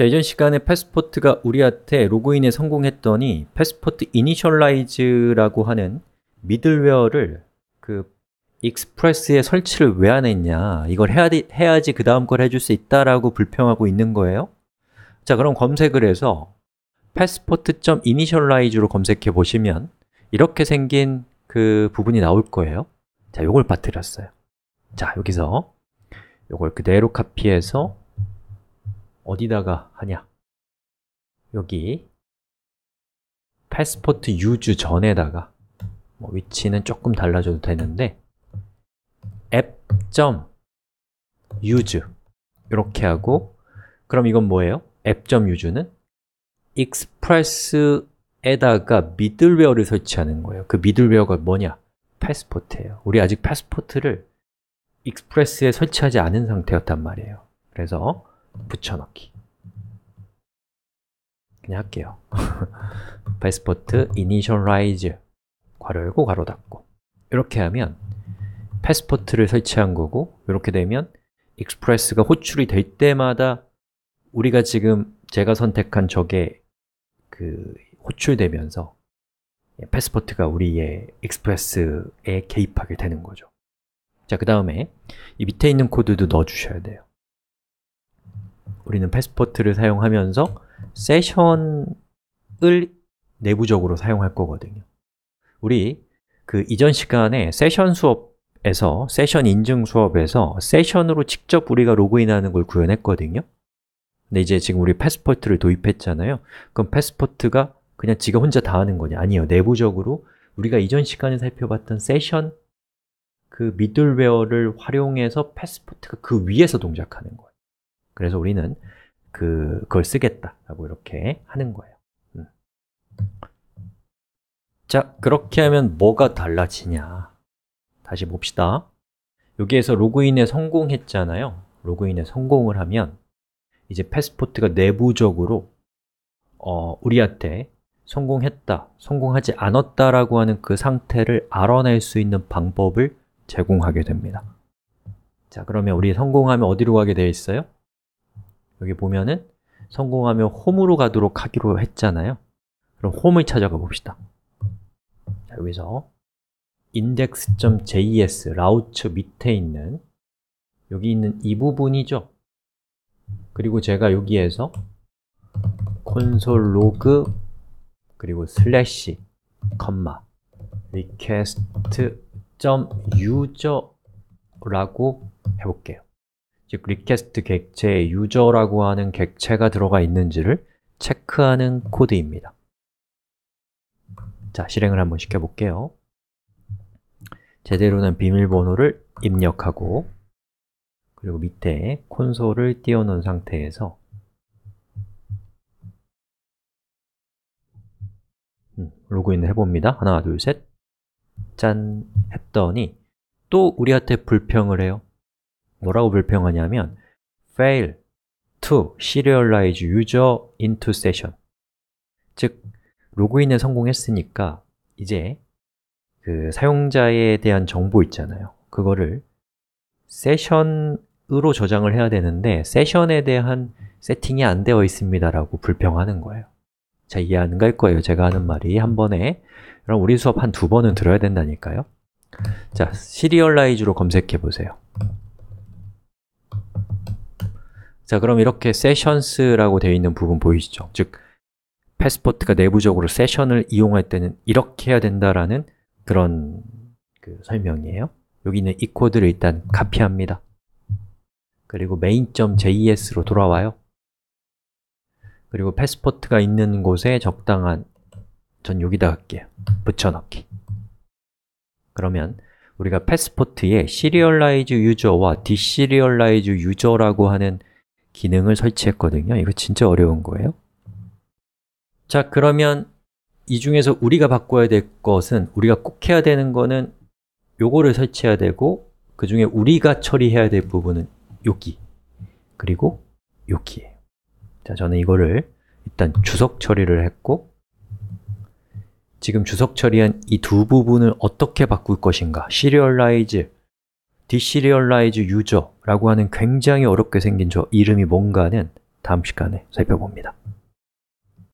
자, 이전 시간에 패스포트가 우리한테 로그인에 성공했더니 패스포트 이니셜라이즈라고 하는 미들웨어를 그 익스프레스에 설치를 왜 안 했냐 이걸 해야, 해야지 그 다음 걸 해줄 수 있다라고 불평하고 있는 거예요 자 그럼 검색을 해서 passport.initialize로 검색해 보시면 이렇게 생긴 그 부분이 나올 거예요 자, 요걸 빠뜨렸어요 자, 여기서 요걸 그대로 카피해서 어디다가 하냐? 여기 패스포트 유즈 전에다가 뭐 위치는 조금 달라져도 되는데 app.use 이렇게 하고 그럼 이건 뭐예요? app.use는 express에다가 미들웨어를 설치하는 거예요 그 미들웨어가 뭐냐? 패스포트예요 우리 아직 패스포트를 익스프레스에 설치하지 않은 상태였단 말이에요 그래서 붙여넣기 그냥 할게요 패스포트 이니셜라이즈 괄호 열고 괄호 닫고 이렇게 하면 패스포트를 설치한 거고 이렇게 되면 익스프레스가 호출이 될 때마다 우리가 지금 제가 선택한 저게 그 호출되면서 패스포트가 우리의 익스프레스에 개입하게 되는 거죠 자, 그 다음에 이 밑에 있는 코드도 넣어주셔야 돼요 우리는 패스포트를 사용하면서 세션을 내부적으로 사용할 거거든요. 우리 그 이전 시간에 세션 수업에서 세션 인증 수업에서 세션으로 직접 우리가 로그인하는 걸 구현했거든요. 근데 이제 지금 우리 패스포트를 도입했잖아요. 그럼 패스포트가 그냥 지가 혼자 다 하는 거냐? 아니에요. 내부적으로 우리가 이전 시간에 살펴봤던 세션 그 미들웨어를 활용해서 패스포트가 그 위에서 동작하는 거예요. 그래서 우리는 그, 그걸 쓰겠다라고 이렇게 하는 거예요. 음. 자, 그렇게 하면 뭐가 달라지냐? 다시 봅시다. 여기에서 로그인에 성공했잖아요. 로그인에 성공을 하면 이제 패스포트가 내부적으로 어, 우리한테 성공했다, 성공하지 않았다라고 하는 그 상태를 알아낼 수 있는 방법을 제공하게 됩니다. 자, 그러면 우리 성공하면 어디로 가게 되어 있어요? 여기 보면은 성공하면 홈으로 가도록 하기로 했잖아요 그럼 홈을 찾아가 봅시다 자, 여기서 index.js 라우츠 밑에 있는 여기 있는 이 부분이죠 그리고 제가 여기에서 console.log 그리고 슬래시 컴마 request.user라고 해볼게요 즉 리퀘스트 객체에 유저라고 하는 객체가 들어가 있는지를 체크하는 코드입니다. 자, 실행을 한번 시켜볼게요. 제대로는 비밀번호를 입력하고 그리고 밑에 콘솔을 띄워놓은 상태에서 음, 로그인을 해봅니다. 하나, 둘, 셋. 짠! 했더니 또 우리한테 불평을 해요. 뭐라고 불평하냐면 fail to serialize user into session 즉, 로그인에 성공했으니까 이제 그 사용자에 대한 정보 있잖아요 그거를 s s s e i o n 으로 저장을 해야 되는데 s s s e i o n 에 대한 세팅이 안 되어 있습니다 라고 불평하는 거예요 자, 이해 안 갈 거예요 제가 하는 말이 한 번에 그럼 우리 수업 한 두 번은 들어야 된다니까요 자, s e r i a l i z e 로 검색해 보세요 자, 그럼 이렇게 s s s e i o n s 라고 되어 있는 부분 보이시죠? 즉, 패스포트가 내부적으로 세션을 이용할 때는 이렇게 해야 된다라는 그런 그 설명이에요. 여기 있는 이 코드를 일단 카피합니다. 그리고 main.js로 돌아와요. 그리고 패스포트가 있는 곳에 적당한 전 여기다 할게요. 붙여넣기. 그러면 우리가 패스포트에 serialize user와 deserialize user라고 하는 기능을 설치했거든요. 이거 진짜 어려운 거예요. 자, 그러면 이 중에서 우리가 바꿔야 될 것은 우리가 꼭 해야 되는 거는 요거를 설치해야 되고 그 중에 우리가 처리해야 될 부분은 여기 그리고 여기예요. 자, 저는 이거를 일단 주석 처리를 했고 지금 주석 처리한 이 두 부분을 어떻게 바꿀 것인가 시리얼라이즈 e e s r i 디시리얼라 u s e r 라고 하는 굉장히 어렵게 생긴 저 이름이 뭔가는 다음 시간에 살펴봅니다.